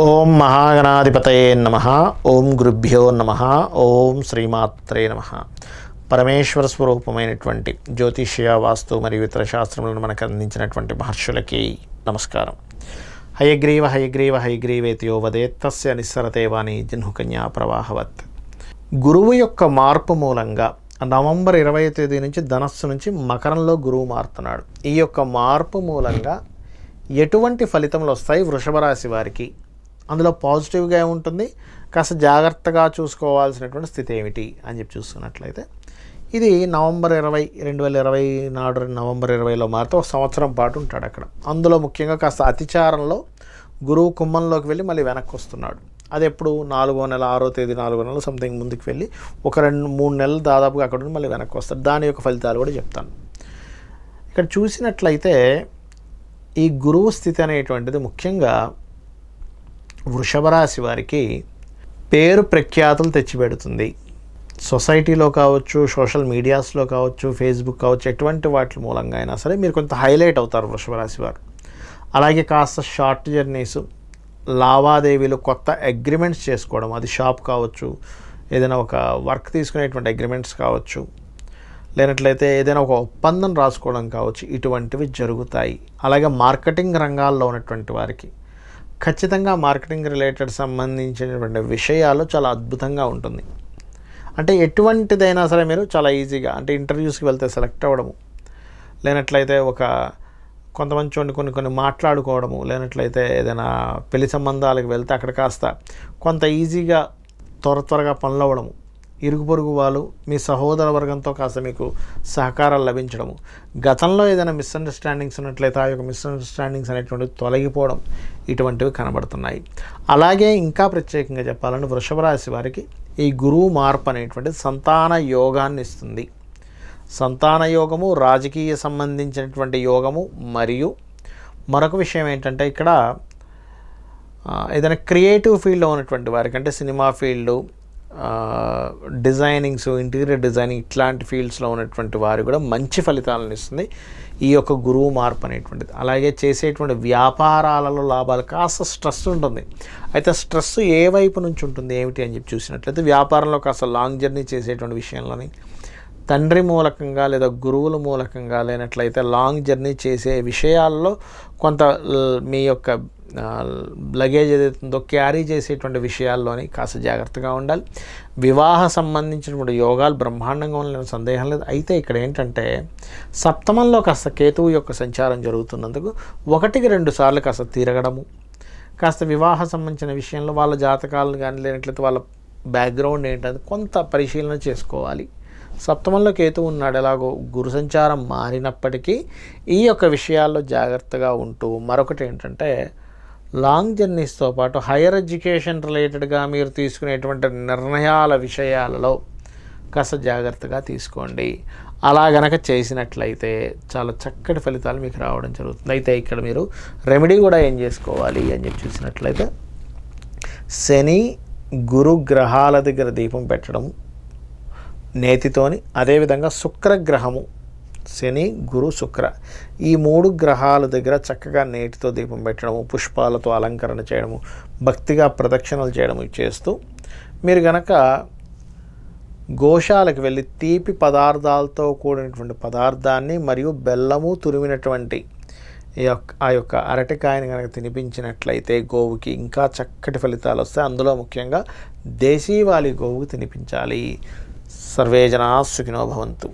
ఓం మహాగణాధిపతయే నమ ఓం గురుభ్యో నమ ఓం శ్రీమాత్రే నమ పరమేశ్వర స్వరూపమైనటువంటి జ్యోతిష్య వాస్తు మరియు ఇతర శాస్త్రములను మనకు అందించినటువంటి మహర్షులకి నమస్కారం హయగ్రీవ హయగ్రీవ హయగ్రీవేతియో వదే తస్య నిస్సరతే వాణి ప్రవాహవత్ గురువు యొక్క మార్పు మూలంగా నవంబర్ ఇరవై తేదీ నుంచి ధనస్సు నుంచి మకరంలో గురువు మారుతున్నాడు ఈ యొక్క మార్పు మూలంగా ఎటువంటి ఫలితములు వస్తాయి వృషభ రాశి వారికి అందులో పాజిటివ్గా ఏముంటుంది కాస్త జాగ్రత్తగా చూసుకోవాల్సినటువంటి స్థితి ఏమిటి అని చెప్పి చూసుకున్నట్లయితే ఇది నవంబర్ ఇరవై రెండు వేల ఇరవై నాడు నవంబర్ ఇరవైలో మారితే ఒక సంవత్సరం పాటు ఉంటాడు అక్కడ అందులో ముఖ్యంగా కాస్త అతిచారంలో గురువు కుంభంలోకి వెళ్ళి మళ్ళీ వెనక్కి వస్తున్నాడు అది ఎప్పుడు నాలుగో నెల ఆరో తేదీ నాలుగో నెలలు సంథింగ్ ముందుకు వెళ్ళి ఒక రెండు మూడు నెలలు దాదాపుగా అక్కడ ఉండి మళ్ళీ వెనక్కి వస్తాడు దాని యొక్క ఫలితాలు కూడా చెప్తాను ఇక్కడ చూసినట్లయితే ఈ గురువు స్థితి అనేటువంటిది ముఖ్యంగా వృషభరాశి వారికి పేరు ప్రఖ్యాతలు తెచ్చిపెడుతుంది సొసైటీలో కావచ్చు సోషల్ మీడియాస్లో కావచ్చు ఫేస్బుక్ కావచ్చు ఎటువంటి వాటి మూలంగా అయినా సరే మీరు కొంత హైలైట్ అవుతారు వృషభరాశి వారు అలాగే కాస్త షార్ట్ జర్నీస్ లావాదేవీలు కొత్త అగ్రిమెంట్స్ చేసుకోవడం అది షాప్ కావచ్చు ఏదైనా ఒక వర్క్ తీసుకునేటువంటి అగ్రిమెంట్స్ కావచ్చు లేనట్లయితే ఏదైనా ఒక ఒప్పందం రాసుకోవడం కావచ్చు ఇటువంటివి జరుగుతాయి అలాగే మార్కెటింగ్ రంగాల్లో ఉన్నటువంటి వారికి ఖచ్చితంగా మార్కెటింగ్ రిలేటెడ్ సంబంధించినటువంటి విషయాలు చాలా అద్భుతంగా ఉంటుంది అంటే ఎటువంటిదైనా సరే మీరు చాలా ఈజీగా అంటే ఇంటర్వ్యూస్కి వెళ్తే సెలెక్ట్ అవ్వడము లేనట్లయితే ఒక కొంతమంది చూడండి కొన్ని కొన్ని మాట్లాడుకోవడము లేనట్లయితే ఏదైనా పెళ్లి సంబంధాలకు వెళ్తే అక్కడ కాస్త కొంత ఈజీగా త్వర త్వరగా పనులు అవ్వడము ఇరుగు పొరుగు వాళ్ళు మీ సహోదర వర్గంతో కాస్త మీకు సహకారాలు లభించడము గతంలో ఏదైనా మిస్అండర్స్టాండింగ్స్ ఉన్నట్లయితే ఆ యొక్క మిస్అండర్స్టాండింగ్స్ అనేటువంటివి తొలగిపోవడం ఇటువంటివి కనబడుతున్నాయి అలాగే ఇంకా ప్రత్యేకంగా చెప్పాలంటే వృషభ రాశి వారికి ఈ గురువు మార్పు అనేటువంటి సంతాన యోగాన్ని ఇస్తుంది సంతాన యోగము రాజకీయ సంబంధించినటువంటి యోగము మరియు మరొక విషయం ఏంటంటే ఇక్కడ ఏదైనా క్రియేటివ్ ఫీల్డ్లో ఉన్నటువంటి వారికి అంటే cinema field designing so interior designing ఇట్లాంటి ఫీల్డ్స్లో ఉన్నటువంటి వారు కూడా మంచి ఫలితాలను ఇస్తుంది ఈ యొక్క గురువు మార్పు అనేటువంటిది అలాగే చేసేటువంటి వ్యాపారాలలో లాభాలు కాస్త స్ట్రెస్ ఉంటుంది అయితే స్ట్రెస్ ఏ వైపు నుంచి ఉంటుంది ఏమిటి అని చెప్పి చూసినట్లయితే వ్యాపారంలో కాస్త లాంగ్ జర్నీ చేసేటువంటి విషయంలోని తండ్రి మూలకంగా లేదా గురువుల మూలకంగా లేనట్లయితే లాంగ్ జర్నీ చేసే విషయాల్లో కొంత మీ యొక్క లగేజ్ ఉందో క్యారీ చేసేటువంటి విషయాల్లోని కాస్త జాగ్రత్తగా ఉండాలి వివాహ సంబంధించినటువంటి యోగాలు బ్రహ్మాండంగా ఉన్న సందేహం లేదు అయితే ఇక్కడ ఏంటంటే సప్తమంలో కాస్త కేతువు యొక్క సంచారం జరుగుతున్నందుకు ఒకటికి రెండు సార్లు కాస్త తిరగడము కాస్త వివాహ సంబంధించిన విషయంలో వాళ్ళ జాతకాలను కానీ లేనట్లయితే వాళ్ళ బ్యాక్గ్రౌండ్ ఏంటంటే కొంత పరిశీలన చేసుకోవాలి సప్తమంలో కేతు ఉన్నాడు ఎలాగో గురు సంచారం మారినప్పటికీ ఈ యొక్క విషయాల్లో జాగ్రత్తగా ఉంటూ మరొకటి ఏంటంటే లాంగ్ జర్నీస్తో పాటు హైయర్ ఎడ్యుకేషన్ రిలేటెడ్గా మీరు తీసుకునేటువంటి నిర్ణయాల విషయాలలో కాస్త జాగ్రత్తగా తీసుకోండి అలా గనక చేసినట్లయితే చాలా చక్కటి ఫలితాలు మీకు రావడం జరుగుతుంది అయితే ఇక్కడ మీరు రెమెడీ కూడా ఏం చేసుకోవాలి అని చెప్పి చూసినట్లయితే శని గురు గ్రహాల దగ్గర దీపం పెట్టడం నేతితోని అదేవిధంగా శుక్రగ్రహము శని గురు శుక్ర ఈ మూడు గ్రహాల దగ్గర చక్కగా నేటితో దీపం పెట్టడము పుష్పాలతో అలంకరణ చేయడము భక్తిగా ప్రదక్షిణలు చేయడము చేస్తూ మీరు గనక గోశాలకు వెళ్ళి తీపి పదార్థాలతో కూడినటువంటి పదార్థాన్ని మరియు బెల్లము తురిమినటువంటి ఆ యొక్క అరటికాయని కనుక తినిపించినట్లయితే గోవుకి ఇంకా చక్కటి ఫలితాలు వస్తాయి అందులో ముఖ్యంగా దేశీవాలి గోవుకు తినిపించాలి సర్వేజనా సుఖినో భవంతు